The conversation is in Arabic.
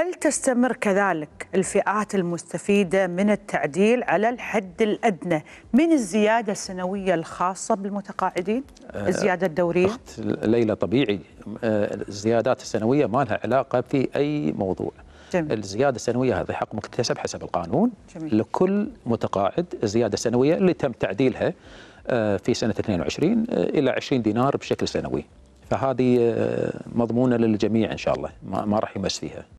هل تستمر كذلك الفئات المستفيدة من التعديل على الحد الأدنى من الزيادة السنوية الخاصة بالمتقاعدين آه، الزيادة الدورية أخت ليلى طبيعي آه، الزيادات السنوية ما لها علاقة في أي موضوع جميل. الزيادة السنوية هذا حق مكتسب حسب القانون جميل. لكل متقاعد الزيادة السنوية اللي تم تعديلها آه، في سنة 22 إلى 20 دينار بشكل سنوي فهذه مضمونة للجميع إن شاء الله ما راح يمس فيها